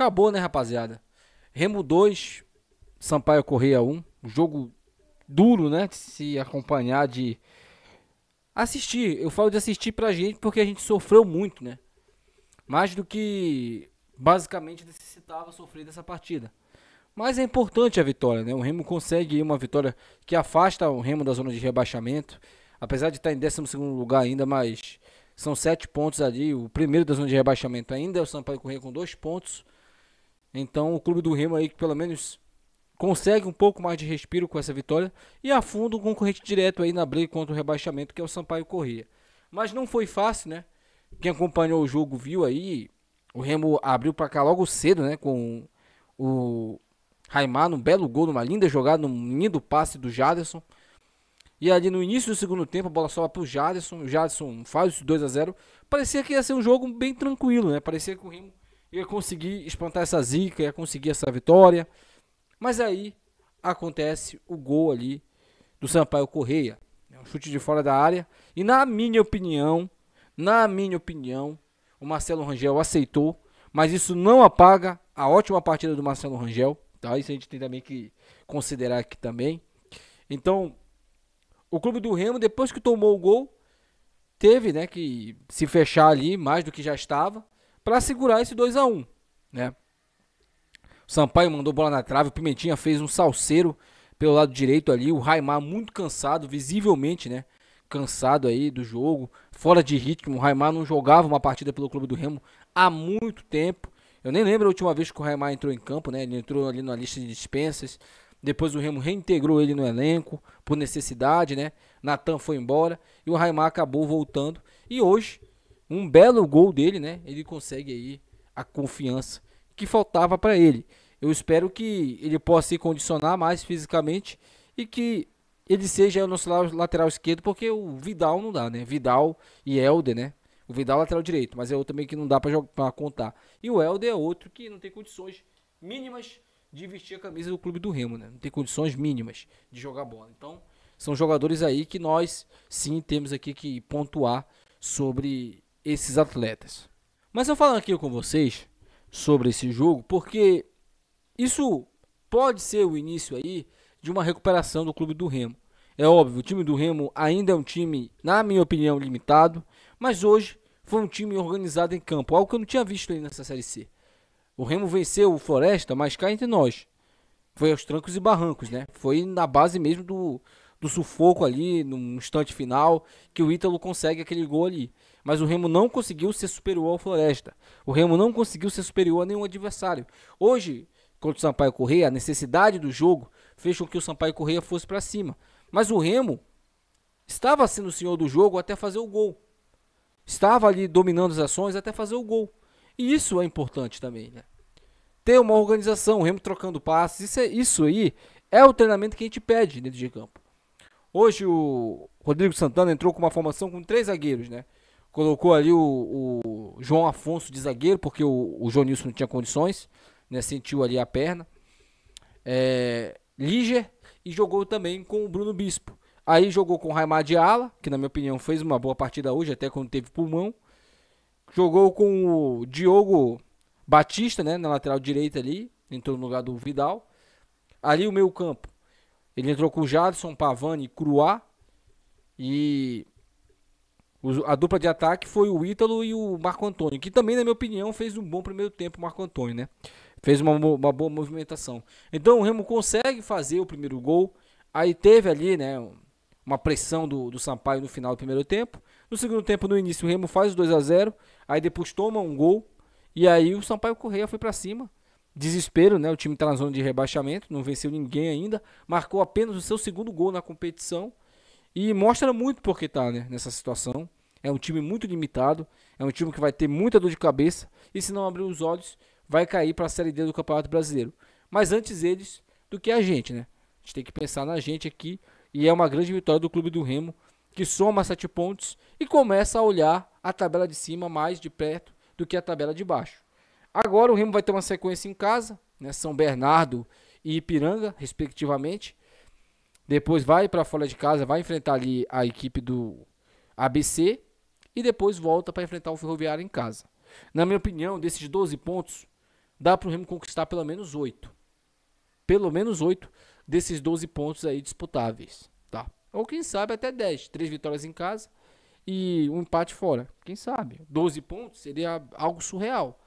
Acabou, né, rapaziada? Remo 2, Sampaio Correia 1. Um jogo duro, né? De se acompanhar, de assistir. Eu falo de assistir pra gente porque a gente sofreu muito, né? Mais do que basicamente necessitava sofrer dessa partida. Mas é importante a vitória, né? O Remo consegue uma vitória que afasta o Remo da zona de rebaixamento. Apesar de estar em 12 lugar ainda, mas são sete pontos ali. O primeiro da zona de rebaixamento ainda é o Sampaio Correia com dois pontos. Então o clube do Remo aí que pelo menos consegue um pouco mais de respiro com essa vitória e afunda um concorrente direto aí na briga contra o rebaixamento, que é o Sampaio Corrêa. Mas não foi fácil, né? Quem acompanhou o jogo viu aí, o Remo abriu para cá logo cedo, né, com o Raimar num belo gol, numa linda jogada, num lindo passe do Jaderson. E ali no início do segundo tempo a bola sobe pro Jaderson, o Jaderson faz os 2 a 0. Parecia que ia ser um jogo bem tranquilo, né? Parecia que o Remo ia conseguir espantar essa zica, ia conseguir essa vitória. Mas aí acontece o gol ali do Sampaio Correia. É um chute de fora da área. E na minha opinião, na minha opinião, o Marcelo Rangel aceitou. Mas isso não apaga a ótima partida do Marcelo Rangel. Tá? Isso a gente tem também que considerar aqui também. Então, o clube do Remo, depois que tomou o gol, teve né, que se fechar ali mais do que já estava para segurar esse 2 a 1 né? O Sampaio mandou bola na trave, o Pimentinha fez um salseiro pelo lado direito ali, o Raimar muito cansado, visivelmente, né? Cansado aí do jogo, fora de ritmo. O Raimar não jogava uma partida pelo Clube do Remo há muito tempo. Eu nem lembro a última vez que o Raimar entrou em campo, né? Ele entrou ali na lista de dispensas. Depois o Remo reintegrou ele no elenco por necessidade, né? Natan foi embora e o Raimar acabou voltando. E hoje um belo gol dele, né? Ele consegue aí a confiança que faltava para ele. Eu espero que ele possa se condicionar mais fisicamente e que ele seja o nosso lateral esquerdo, porque o Vidal não dá, né? Vidal e Helder, né? O Vidal é lateral direito, mas é outro também que não dá para contar. E o Helder é outro que não tem condições mínimas de vestir a camisa do clube do Remo, né? Não tem condições mínimas de jogar bola. Então, são jogadores aí que nós sim temos aqui que pontuar sobre esses atletas. Mas eu falo aqui com vocês sobre esse jogo, porque isso pode ser o início aí de uma recuperação do clube do Remo. É óbvio, o time do Remo ainda é um time, na minha opinião, limitado, mas hoje foi um time organizado em campo, algo que eu não tinha visto aí nessa Série C. O Remo venceu o Floresta, mas cá entre nós. Foi aos trancos e barrancos, né? Foi na base mesmo do, do sufoco ali, num instante final, que o Ítalo consegue aquele gol ali. Mas o Remo não conseguiu ser superior ao Floresta. O Remo não conseguiu ser superior a nenhum adversário. Hoje, contra o Sampaio Correia, a necessidade do jogo fez com que o Sampaio Correia fosse para cima. Mas o Remo estava sendo o senhor do jogo até fazer o gol. Estava ali dominando as ações até fazer o gol. E isso é importante também, né? Ter uma organização, o Remo trocando passes, isso, é, isso aí é o treinamento que a gente pede dentro de campo. Hoje o Rodrigo Santana entrou com uma formação com três zagueiros, né? Colocou ali o, o João Afonso de zagueiro, porque o, o João Nilson não tinha condições, né? Sentiu ali a perna. É, Líger e jogou também com o Bruno Bispo. Aí jogou com o Raimar de Ala, que na minha opinião fez uma boa partida hoje, até quando teve pulmão. Jogou com o Diogo Batista, né? Na lateral direita ali, entrou no lugar do Vidal. Ali o meio campo ele entrou com o Jadson, Pavani, Cruá e a dupla de ataque foi o Ítalo e o Marco Antônio, que também, na minha opinião, fez um bom primeiro tempo o Marco Antônio, né? Fez uma, uma boa movimentação. Então o Remo consegue fazer o primeiro gol. Aí teve ali, né, uma pressão do, do Sampaio no final do primeiro tempo. No segundo tempo, no início, o Remo faz o 2 a 0 Aí depois toma um gol. E aí o Sampaio Correia foi para cima desespero, né? O time está na zona de rebaixamento, não venceu ninguém ainda, marcou apenas o seu segundo gol na competição e mostra muito porque está né, nessa situação. É um time muito limitado, é um time que vai ter muita dor de cabeça e se não abrir os olhos vai cair para a Série D do Campeonato Brasileiro. Mas antes eles do que a gente, né? A gente tem que pensar na gente aqui e é uma grande vitória do Clube do Remo que soma sete pontos e começa a olhar a tabela de cima mais de perto do que a tabela de baixo. Agora o Remo vai ter uma sequência em casa, né? São Bernardo e Ipiranga, respectivamente. Depois vai para fora de casa, vai enfrentar ali a equipe do ABC e depois volta para enfrentar o Ferroviário em casa. Na minha opinião, desses 12 pontos, dá para o Remo conquistar pelo menos 8. Pelo menos 8 desses 12 pontos aí disputáveis, tá? Ou quem sabe até 10, 3 vitórias em casa e um empate fora. Quem sabe? 12 pontos seria algo surreal.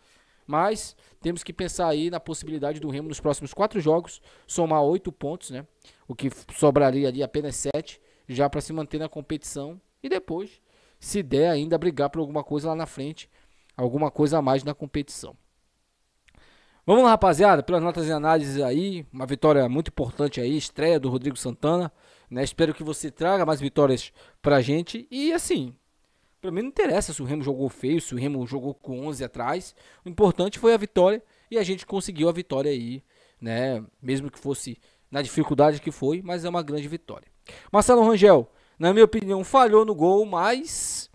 Mas temos que pensar aí na possibilidade do Remo nos próximos quatro jogos somar oito pontos, né? O que sobraria ali apenas sete, já para se manter na competição. E depois, se der ainda, brigar por alguma coisa lá na frente, alguma coisa a mais na competição. Vamos lá, rapaziada, pelas notas e análises aí. Uma vitória muito importante aí, estreia do Rodrigo Santana. Né? Espero que você traga mais vitórias pra gente. E assim, para mim não interessa se o Remo jogou feio, se o Remo jogou com 11 atrás. O importante foi a vitória e a gente conseguiu a vitória aí, né? Mesmo que fosse na dificuldade que foi, mas é uma grande vitória. Marcelo Rangel, na minha opinião, falhou no gol, mas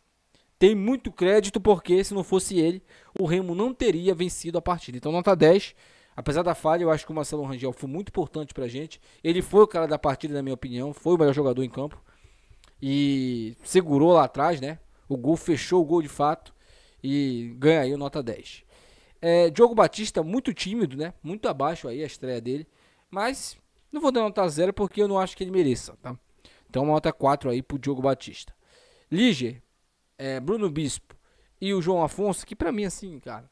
tem muito crédito porque se não fosse ele, o Remo não teria vencido a partida. Então, nota 10. Apesar da falha, eu acho que o Marcelo Rangel foi muito importante pra gente. Ele foi o cara da partida, na minha opinião, foi o melhor jogador em campo. E segurou lá atrás, né? O gol fechou o gol de fato e ganha aí o nota 10. É, Diogo Batista, muito tímido, né? Muito abaixo aí a estreia dele. Mas não vou dar nota 0 porque eu não acho que ele mereça, tá? Então uma nota 4 aí pro Diogo Batista. Liger, é, Bruno Bispo e o João Afonso, que para mim assim, cara,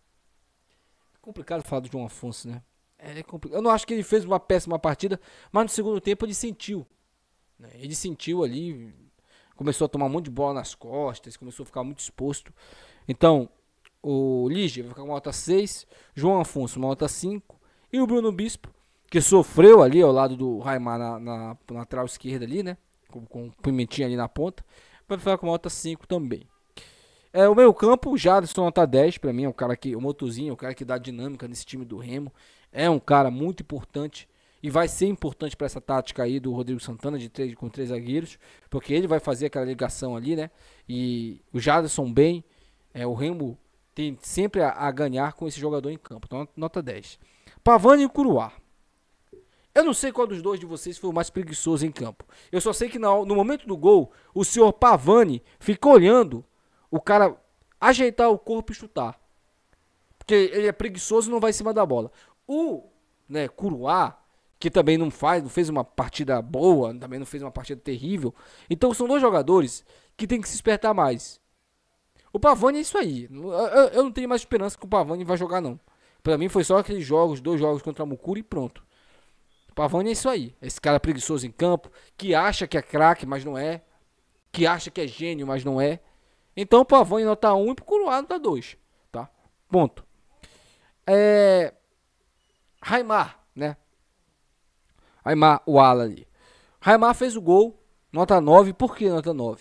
é complicado falar do João Afonso, né? É, é complicado. Eu não acho que ele fez uma péssima partida, mas no segundo tempo ele sentiu. Né? Ele sentiu ali, começou a tomar um monte de bola nas costas, começou a ficar muito exposto. Então, o Lige vai ficar com uma nota 6, João Afonso uma nota 5 e o Bruno Bispo, que sofreu ali ao lado do Raimar na, na, na lateral esquerda ali, né? Com, com o Pimentinha ali na ponta, vai ficar com uma nota 5 também. É, o meu campo, o Jadson nota 10 para mim, é um cara que, o motozinho, é um cara que dá dinâmica nesse time do Remo, é um cara muito importante e vai ser importante para essa tática aí do Rodrigo Santana de três, com três zagueiros, porque ele vai fazer aquela ligação ali, né? E o Jaderson bem, é, o Remo tem sempre a, a, ganhar com esse jogador em campo. Então, nota 10. Pavani e Curuá. Eu não sei qual dos dois de vocês foi o mais preguiçoso em campo. Eu só sei que no, no momento do gol, o senhor Pavani ficou olhando o cara ajeitar o corpo e chutar. Porque ele é preguiçoso e não vai em cima da bola. O né, Curuá, que também não faz, não fez uma partida boa, também não fez uma partida terrível. Então são dois jogadores que tem que se espertar mais. O Pavani é isso aí. Eu, eu não tenho mais esperança que o Pavani vai jogar não. Para mim foi só aqueles jogos, dois jogos contra a Mucuri e pronto. O Pavani é isso aí. Esse cara preguiçoso em campo, que acha que é craque, mas não é. Que acha que é gênio, mas não é. Então o Pavani nota 1 um, e pro Coroado nota 2, tá? Ponto. É... Raimar, né? Raimar Wallace. Raimar fez o gol, nota 9. Por que nota 9?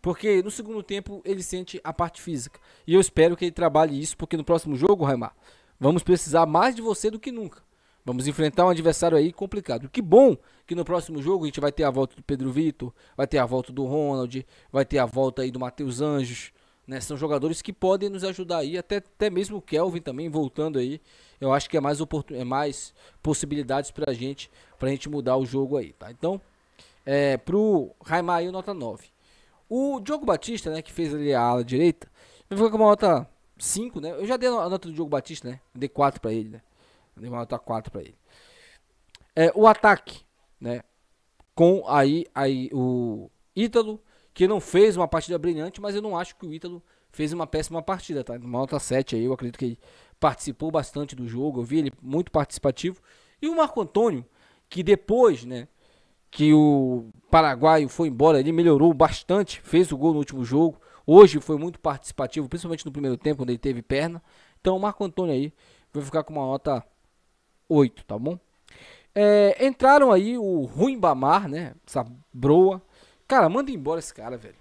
Porque no segundo tempo ele sente a parte física. E eu espero que ele trabalhe isso, porque no próximo jogo, Raimar, vamos precisar mais de você do que nunca. Vamos enfrentar um adversário aí complicado. Que bom que no próximo jogo a gente vai ter a volta do Pedro Vitor, vai ter a volta do Ronald, vai ter a volta aí do Matheus Anjos, né? São jogadores que podem nos ajudar aí, até, até mesmo o Kelvin também voltando aí. Eu acho que é mais, oportun... é mais possibilidades pra gente, pra gente mudar o jogo aí, tá? Então, é, pro aí, nota 9. O Diogo Batista, né, que fez ali a ala direita, ele ficou com uma nota 5, né? Eu já dei a nota do Diogo Batista, né? dei 4 pra ele, né? dei uma nota 4 pra ele. É, o ataque, né? Com aí, aí o Ítalo, que não fez uma partida brilhante, mas eu não acho que o Ítalo fez uma péssima partida, tá? Uma nota 7 aí, eu acredito que ele participou bastante do jogo, eu vi ele muito participativo. E o Marco Antônio, que depois, né, que o paraguaio foi embora, ele melhorou bastante, fez o gol no último jogo. Hoje foi muito participativo, principalmente no primeiro tempo, quando ele teve perna. Então o Marco Antônio aí vai ficar com uma nota 8, tá bom? É, entraram aí o Ruim Bamar, né? Essa broa, Cara, manda embora esse cara, velho.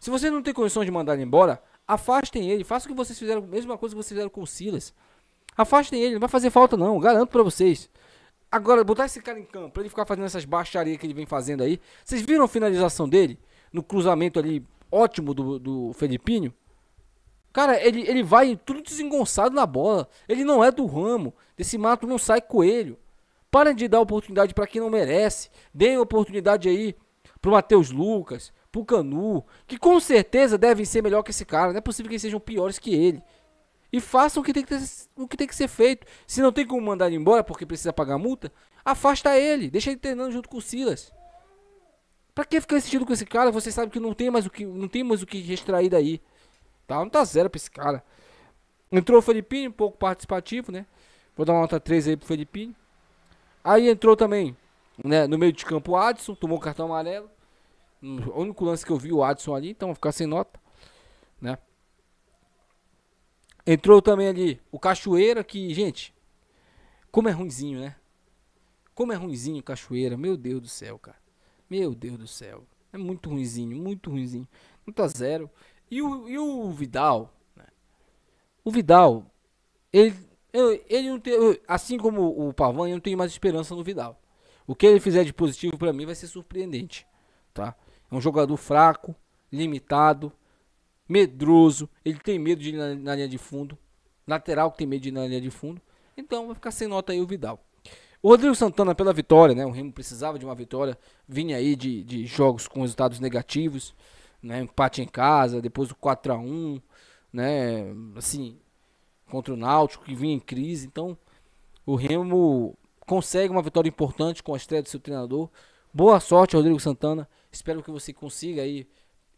Se você não tem condição de mandar ele embora, afastem ele. Faça o que vocês fizeram, a mesma coisa que vocês fizeram com o Silas. Afastem ele, não vai fazer falta não, garanto para vocês. Agora, botar esse cara em campo, pra ele ficar fazendo essas baixarias que ele vem fazendo aí. Vocês viram a finalização dele? No cruzamento ali, ótimo do, do Felipinho. Cara, ele, ele vai tudo desengonçado na bola. Ele não é do ramo. Desse mato não sai coelho. Parem de dar oportunidade para quem não merece. Deem oportunidade aí pro Matheus Lucas, pro Canu, que com certeza devem ser melhor que esse cara. Não é possível que eles sejam piores que ele. E façam o que tem que, ter, o que, tem que ser feito. Se não tem como mandar ele embora porque precisa pagar multa, afasta ele, deixa ele treinando junto com o Silas. Pra que ficar insistindo com esse cara? Você sabe que não tem mais o que, não tem mais o que extrair daí. Tá, não tá zero pra esse cara. Entrou o Felipinho, um pouco participativo, né? Vou dar uma nota 3 aí pro Felipinho. Aí entrou também né? No meio de campo, o Adson tomou o cartão amarelo. O único lance que eu vi o Adson ali, então vai ficar sem nota. Né? Entrou também ali o Cachoeira, que, gente, como é ruimzinho, né? Como é ruimzinho Cachoeira, meu Deus do céu, cara. Meu Deus do céu. É muito ruimzinho, muito ruimzinho. Não tá zero. E o, e o Vidal, né? O Vidal, ele, ele, ele não tem, assim como o Pavão, eu não tenho mais esperança no Vidal. O que ele fizer de positivo para mim vai ser surpreendente, tá? É um jogador fraco, limitado, medroso, ele tem medo de ir na, na linha de fundo, lateral que tem medo de ir na linha de fundo. Então vai ficar sem nota aí o Vidal. O Rodrigo Santana pela vitória, né? O Remo precisava de uma vitória, vinha aí de, de jogos com resultados negativos, né? Empate em casa, depois o 4 a 1, né? Assim, contra o Náutico que vinha em crise, então o Remo consegue uma vitória importante com a estreia do seu treinador. Boa sorte, Rodrigo Santana. Espero que você consiga aí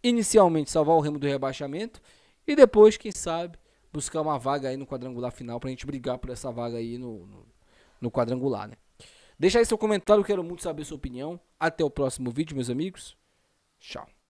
inicialmente salvar o Remo do rebaixamento e depois, quem sabe, buscar uma vaga aí no quadrangular final pra gente brigar por essa vaga aí no, no, no quadrangular, né? Deixa aí seu comentário, quero muito saber sua opinião. Até o próximo vídeo, meus amigos. Tchau.